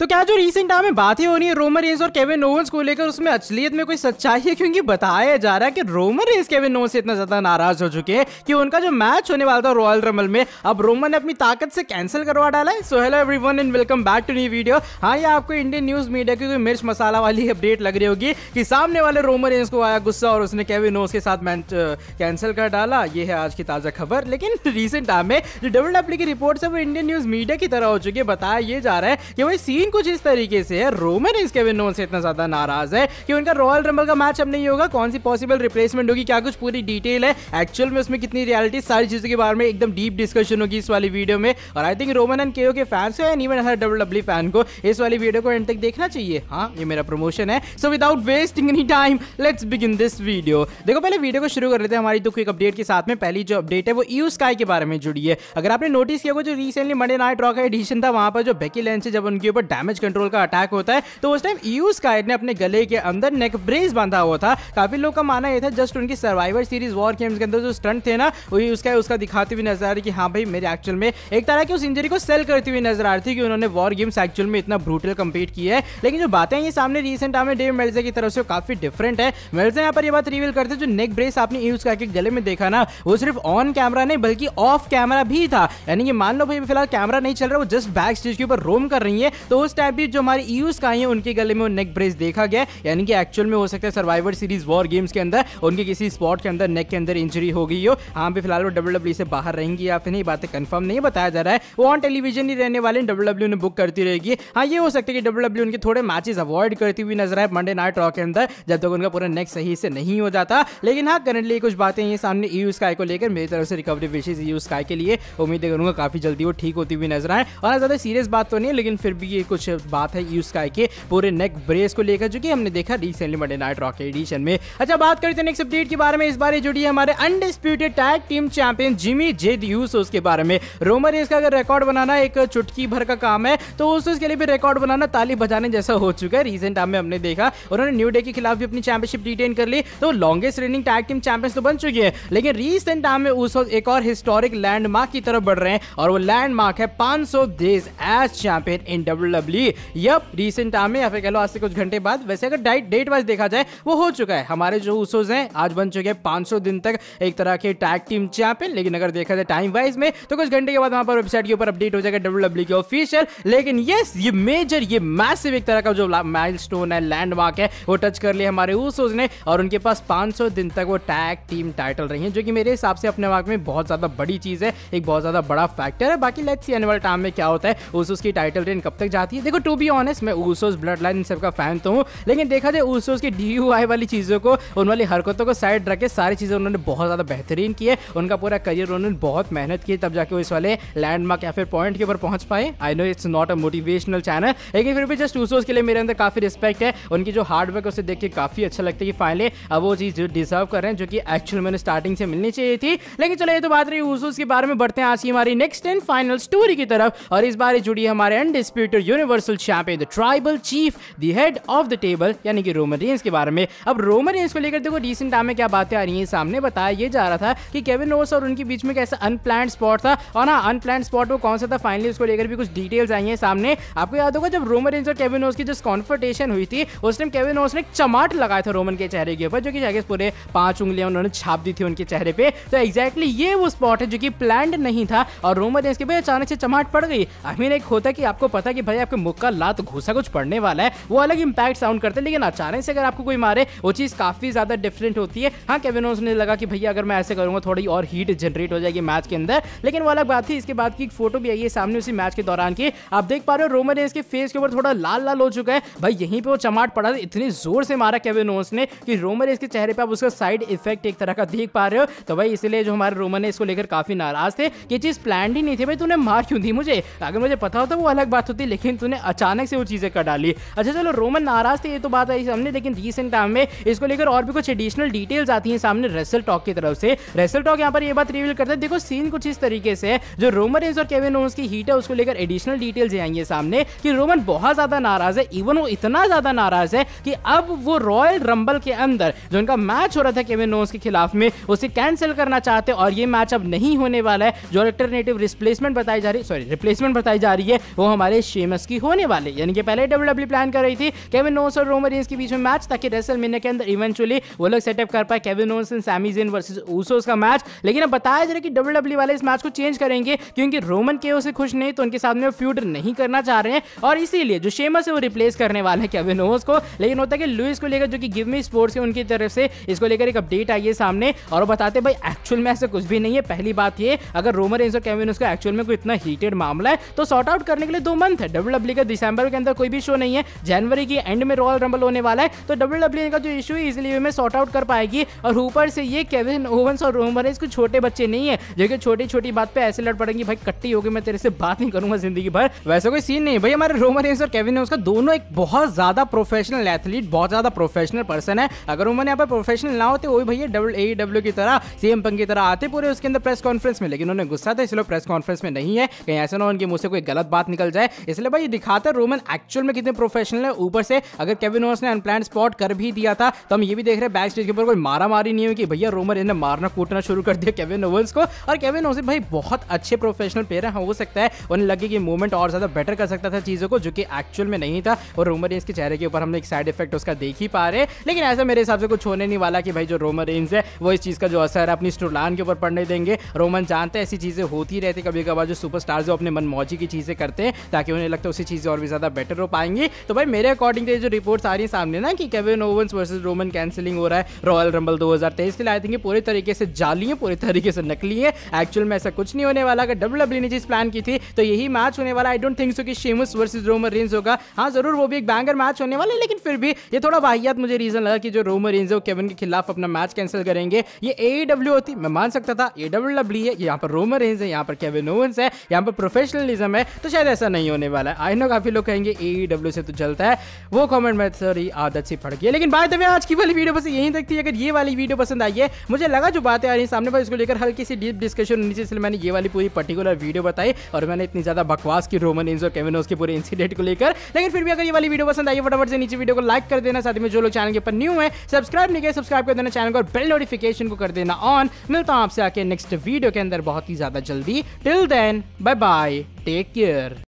तो क्या जो रिसेंट टाइम में बातें हो रही है रोमन रेंस और केविन ओवंस को लेकर उसमें असलियत में कोई सच्चाई है क्योंकि बताया जा रहा है कि रोमन रेंस केविन ओवंस से इतना ज्यादा नाराज हो चुके हैं कि उनका जो मैच होने वाला था रॉयल रमल में अब रोमन ने अपनी ताकत से कैंसिल करवा डाला है so hello every and welcome back to new video हाँ ये आपको इंडियन न्यूज मीडिया की मिर्च मसाला वाली अपडेट लग रही होगी कि सामने वाले रोमन रेंस को आया गुस्सा और उसने केविन ओवंस के साथ मैच कैंसिल कर डाला ये है आज की ताजा खबर लेकिन रिसेंट टाइम में जो डब्ल्यू e की रिपोर्ट है वो इंडियन न्यूज मीडिया की तरह हो चुकी है बताया ये जा रहा है कि वही सी सीन कुछ इस तरीके से है रोमन इस केविन से इतना ज्यादा नाराज है कि उनका रॉयल रंबल का मैच अब नहीं होगा कौन सी पॉसिबल रिप्लेसमेंट होगी क्या कुछ पूरी डिटेल है एक्चुअल में उसमें कितनी रियलिटी सारी चीजों के बारे में एकदम डीप डिस्कशन होगी इस वाली वीडियो में और आई थिंक रोमन एंड केओ के फैंस है इवन हर डब्ल्यू डब्ल्यू फैन को इस वाली वीडियो को एंड तक देखना चाहिए हाँ ये मेरा प्रमोशन है so without wasting any time let's begin this video देखो पहले वीडियो को शुरू कर लेते हैं हमारी तो क्विक अपडेट के साथ में पहली जो अपडेट है वो यू e स्काई के बारे में जुड़ी है अगर आपने नोटिस किया जो रिसेंटली मंडे नाइट रॉक का एडिशन था वहां पर जो बेकी लेंस है जब उनके ऊपर डैमेज कंट्रोल का अटैक होता है तो उस टाइम यूज काइड ने अपने गले के अंदर नेक ब्रेस बांधा हुआ था काफी लोग का माना यह था जस्ट उनकी सर्वाइवर सीरीज वॉर गेम्स के अंदर जो स्टंट थे ना वही उसका उसका दिखाते हुए नजर आ रही कि हाँ भाई मेरे एक्चुअल में एक तरह की उस इंजरी को सेल करती हुई नजर आ रही थी कि उन्होंने वॉर गेम्स एक्चुअल में इतना ब्रूटल कंप्लीट किया है लेकिन जो बातें ये सामने रिसेंट आम डेव मेल्जे की तरफ से काफी डिफरेंट है मेल्जे यहाँ पर यह बात रिवील करते जो नेक ब्रेस आपने यूज करके गले में देखा ना वो सिर्फ ऑन कैमरा नहीं बल्कि ऑफ कैमरा भी था यानी कि मान लो भाई फिलहाल कैमरा नहीं चल रहा वो जस्ट बैक स्टेज के ऊपर रोम कर रही है तो उस टाइम भी जो हमारे ईयू e का है उनके गले में वो नेक ब्रेस देखा गया यानी कि एक्चुअल में हो सकता है सर्वाइवर सीरीज वॉर गेम्स के अंदर उनके किसी स्पॉट के अंदर नेक के अंदर इंजरी हो गई हो हाँ भी फिलहाल वो डब्ल्यू e से बाहर रहेंगी या फिर नहीं बातें कंफर्म नहीं बताया जा रहा है वो ऑन टेलीविजन ही रहने वाले डब्ल्यू डब्ल्यू e ने बुक करती रहेगी हाँ ये हो सकता है कि डब्ल्यू डब्ल्यू उनके थोड़े मैचेस अवॉइड करती हुई नजर आए मंडे नाइट रॉ के अंदर जब तक उनका पूरा नेक सही से नहीं हो जाता लेकिन हाँ करंटली कुछ बातें ये सामने ई यूज को लेकर मेरी तरफ से रिकवरी विशेष ई यूज के लिए उम्मीद करूंगा काफी जल्दी वो ठीक होती हुई नजर आए और हाँ, ज़्यादा सीरियस बात तो नहीं लेकिन फिर भी ये कुछ बात है यू स्काई के पूरे नेक ब्रेस को लेकर जो कि हमने देखा recently Monday night Raw edition में अच्छा बात करते हैं नेक्स्ट अपडेट के बारे में इस बारे जुड़ी है हमारे undisputed tag team champion Jimmy Jey Uso उसके बारे में रोमर रेस का अगर रिकॉर्ड बनाना एक चुटकी भर का काम है तो उस के लिए भी रिकॉर्ड बनाना ताली बजाने जैसा हो चुका है रिसेंट टाइम में हमने देखा उन्होंने न्यू डे के खिलाफ भी अपनी चैंपियनशिप रिटेन कर ली तो longest running tag team champions तो बन चुकी है लेकिन रिसेंट टाइम में उस एक और हिस्टोरिक लैंडमार्क की तरफ बढ़ रहे हैं और वो लैंडमार्क है पांच सौ days as champion in W probably yup recent time में या फिर कह लो आज से कुछ घंटे बाद वैसे अगर डाइट डेट वाइज देखा जाए वो हो चुका है हमारे जो उसोज हैं आज बन चुके हैं पाँच दिन तक एक तरह के टैग टीम चैंपियन लेकिन अगर देखा जाए टाइम वाइज में तो कुछ घंटे के बाद वहाँ पर वेबसाइट के ऊपर अपडेट हो जाएगा डब्ल्यू डब्ल्यू के ऑफिशियल लेकिन येस ये मेजर ये मैसिव एक तरह का जो माइल है लैंडमार्क है वो टच कर लिया हमारे उसोज ने और उनके पास 500 दिन तक वो टैग टीम टाइटल रही है जो कि मेरे हिसाब से अपने वाक में बहुत ज़्यादा बड़ी चीज़ है एक बहुत ज़्यादा बड़ा फैक्टर है बाकी लेट्स आने वाले टाइम में क्या होता है उस उसकी टाइटल रेन कब तक जाती है जाती है देखो टू बी ऑनेस्ट मैं ऊसोस ब्लड लाइन इन सबका फैन तो हूँ लेकिन देखा जाए ऊसोस की डी वाली चीज़ों को उन वाली हरकतों को साइड रख के सारी चीज़ें उन्होंने बहुत ज़्यादा बेहतरीन की है उनका पूरा करियर उन्होंने बहुत मेहनत की तब जाके वो इस वाले लैंडमार्क या फिर पॉइंट के ऊपर पहुंच पाए I know it's not a motivational channel लेकिन फिर भी जस्ट ऊसोस के लिए मेरे अंदर काफ़ी रिस्पेक्ट है उनकी जो हार्डवर्क उसे देख के काफ़ी अच्छा लगता है कि फाइनली अब वो चीज़ डिजर्व कर रहे हैं जो कि एक्चुअल मैंने स्टार्टिंग से मिलनी चाहिए थी लेकिन चलो ये तो बात रही ऊसोज के बारे में बढ़ते हैं आज की हमारी नेक्स्ट एंड फाइनल स्टोरी की तरफ और इस बार जुड़ी हमारे undisputed universe universal champion the tribal chief the head of the table यानी कि रोमन रेंस के बारे में अब रोमन रेंस को लेकर देखो रिसेंट टाइम में क्या बातें आ रही हैं सामने बताया ये जा रहा था कि केविन रोस और उनके बीच में कैसा अनप्लान स्पॉट था और ना अनप्लान स्पॉट वो कौन सा था फाइनली उसको लेकर भी कुछ डिटेल्स आई हैं सामने आपको याद होगा जब रोमन रेंस और केविन रोस की जस्ट कॉन्फर्टेशन हुई थी उस टाइम केविन रोस ने एक चमाट लगाया था रोमन के चेहरे के ऊपर जो कि जाके पूरे पांच उंगलियां उन्होंने छाप दी थी उनके चेहरे पे तो एग्जैक्टली ये वो स्पॉट है जो कि प्लान नहीं था और रोमन रेंस के भाई अचानक से चमाट पड़ गई आई मीन एक होता कि आपको पता कि भाई आपको आपके मुख का लात घुसा कुछ पड़ने वाला है वो अलग इंपैक्ट साउंड करते हैं लेकिन अचानक से अगर आपको कोई मारे वो चीज़ काफ़ी ज़्यादा डिफरेंट होती है हाँ केविन ने लगा कि भैया अगर मैं ऐसे करूंगा थोड़ी और हीट जनरेट हो जाएगी मैच के अंदर लेकिन वो अलग बात थी इसके बाद की फोटो भी आई है सामने उसी मैच के दौरान की आप देख पा रहे हो रोमन रेंस के फेस के ऊपर थोड़ा लाल लाल हो चुका है भाई यहीं पर वो चमाट पड़ा था इतनी जोर से मारा केविन ने कि रोमन रेंस के चेहरे पर आप उसका साइड इफेक्ट एक तरह का देख पा रहे हो तो भाई इसलिए जो हमारे रोमन ने इसको लेकर काफ़ी नाराज थे ये चीज़ प्लान ही नहीं थी भाई तूने मार क्यों दी मुझे अगर मुझे पता होता वो अलग बात होती लेकिन लेकिन तूने अचानक से वो चीज़ें कर डाली अच्छा चलो रोमन नाराज थे ये तो बात आई सामने लेकिन रिसेंट टाइम में इसको लेकर और भी कुछ एडिशनल डिटेल्स आती हैं सामने रेसल टॉक की तरफ से रेसल टॉक यहाँ पर ये बात रिवील करते हैं देखो सीन कुछ इस तरीके से जो रोमन रेंस और केविन ओन्स की हीट है उसको लेकर एडिशनल डिटेल्स आएंगे सामने कि रोमन बहुत ज़्यादा नाराज़ है इवन वो इतना ज़्यादा नाराज़ है कि अब वो रॉयल रंबल के अंदर जो उनका मैच हो रहा था केविन ओन्स के खिलाफ में उसे कैंसिल करना चाहते और ये मैच अब नहीं होने वाला है जो अल्टरनेटिव रिप्लेसमेंट बताई जा रही सॉरी रिप्लेसमेंट बताई जा रही है वो हमारे शेमस की होने वाली यानी कि पहले डब्ल्यू डब्ल्यू प्लान कर रही थी केविन नोस और रोमन रेंस के बीच में मैच ताकि रेसल मिनने के अंदर इवेंचुअली वो लोग सेटअप कर पाए Kevin Owens and Sami Sami Zayn versus Usos का मैच लेकिन अब बताया जा रहा है कि डब्ल्यू डब्ल्यू e वाले इस मैच को चेंज करेंगे क्योंकि रोमन के से खुश नहीं तो उनके साथ में फ्यूड नहीं करना चाह रहे हैं और इसीलिए जो शेमस है वो रिप्लेस करने वाले हैं केविन नोस को लेकिन होता है कि लुइस को लेकर जो कि गिव मी स्पोर्ट्स है उनकी तरफ से इसको लेकर एक अपडेट आई है सामने और वो बताते भाई एक्चुअल में ऐसा कुछ भी नहीं है पहली बात ये अगर रोमन रेंस और केविन उसका एक्चुअल में कोई इतना हीटेड मामला है तो सॉर्ट आउट करने के लिए दो मंथ है डब्ल्यू डब्ल्यू का दिसंबर के अंदर कोई भी शो नहीं है जनवरी की एंड में रॉयल रंबल होने वाला है तो डब्ल्यू डब्ल्यू का जो इशू है इसलिए में सॉर्ट आउट कर पाएगी और ऊपर से ये केविन ओवंस और रोमर इसको छोटे बच्चे नहीं है जो कि छोटी छोटी बात पे ऐसे लड़ पड़ेंगे भाई कट्टी होगी मैं तेरे से बात नहीं करूंगा जिंदगी भर वैसे कोई सीन नहीं भाई हमारे रोमर रेंस और केविन उसका दोनों एक बहुत ज्यादा प्रोफेशनल एथलीट बहुत ज्यादा प्रोफेशनल पर्सन है अगर उन्होंने यहाँ पर प्रोफेशनल ना होते वही भैया डबल ए डब्ल्यू की तरह सीएम पंग की तरह आते पूरे उसके अंदर प्रेस कॉन्फ्रेंस में लेकिन उन्होंने गुस्सा था इसलिए प्रेस कॉन्फ्रेंस में नहीं है कहीं ऐसा ना उनके मुंह से कोई गलत बात निकल जाए इसलिए भाई ये दिखाता है रोमन एक्चुअल में कितने प्रोफेशनल है ऊपर से अगर केविन ओवंस ने अनप्लान स्पॉट कर भी दिया था तो हम ये भी देख रहे हैं बैक स्टेज के ऊपर कोई मारा मारी नहीं हुई कि भैया रोमन इन्हें मारना कूटना शुरू कर दिया केविन ओवंस को और केविन ओवंस भाई बहुत अच्छे प्रोफेशनल प्लेयर हैं हो सकता है उन्हें लगे कि मूवमेंट और ज़्यादा बेटर कर सकता था चीज़ों को जो कि एक्चुअल में नहीं था और रोमन रेंस के चेहरे के ऊपर हमने एक साइड इफेक्ट उसका देख ही पा रहे लेकिन ऐसा मेरे हिसाब से कुछ होने नहीं वाला कि भाई जो रोमन रेंस है वो इस चीज़ का जो असर है अपनी स्टोलान के ऊपर पड़ने देंगे रोमन जानते हैं ऐसी चीज़ें होती रहती कभी कभार जो सुपरस्टार्स जो अपने मनमौजी की चीज़ें करते हैं ताकि उन्हें लगता उससे चीज़ें और भी ज़्यादा बेटर हो पाएंगी तो भाई मेरे अकॉर्डिंग जो रिपोर्ट आ रही है सामने ना कि Kevin Owens versus Roman cancelling हो रहा है रॉयल रंबल 2023 के लिए आई थिंक पूरे तरीके से जाली है पूरे तरीके से नकली है एक्चुअल में ऐसा कुछ नहीं होने वाला अगर डब्ल्यू डब्ल्यू e ने चीज प्लान की थी तो यही मैच होने वाला आई डोंट थिंक सो कि शेमस वर्सेज रोमन रेंज होगा हाँ जरूर वो भी एक बैंगर मैच होने वाला है लेकिन फिर भी ये थोड़ा वाहियात मुझे रीजन लगा कि जो रोमन रेंज है केविन के खिलाफ अपना मैच कैंसिल करेंगे ये ए डब्ल्यू e होती मैं मान सकता था ए डब्ल्यू डब्ल्यू है यहाँ पर रोमन रेंज है यहाँ पर केविन ओवंस है यहाँ पर प्रोफेशनलिज्म है तो शायद ऐसा नहीं होने वाला है आई नो काफी लोग कहेंगे ए e से तो चलता है वो कॉमेंट में सॉरी आदत सी पड़ गई लेकिन बात वे आज की वाली वीडियो बस यही तक थी अगर ये वाली वीडियो पसंद आई है मुझे लगा जो बातें आ रही सामने पर इसको लेकर हल्की सी डीप डिस्कशन नीचे से मैंने ये वाली पूरी पर्टिकुलर वीडियो बताई और मैंने इतनी ज्यादा बकवास की रोमन इंस और केविनोस के पूरे इंसिडेंट को लेकर लेकिन फिर भी अगर ये वाली वीडियो पसंद आई है फटाफट से नीचे वीडियो को लाइक कर देना साथ में जो लोग चैनल के ऊपर न्यू है सब्सक्राइब नहीं किया सब्सक्राइब कर देना चैनल को और बेल नोटिफिकेशन को कर देना ऑन मिलता हूँ आपसे आके नेक्स्ट वीडियो के अंदर बहुत ही ज्यादा जल्दी till then bye bye take care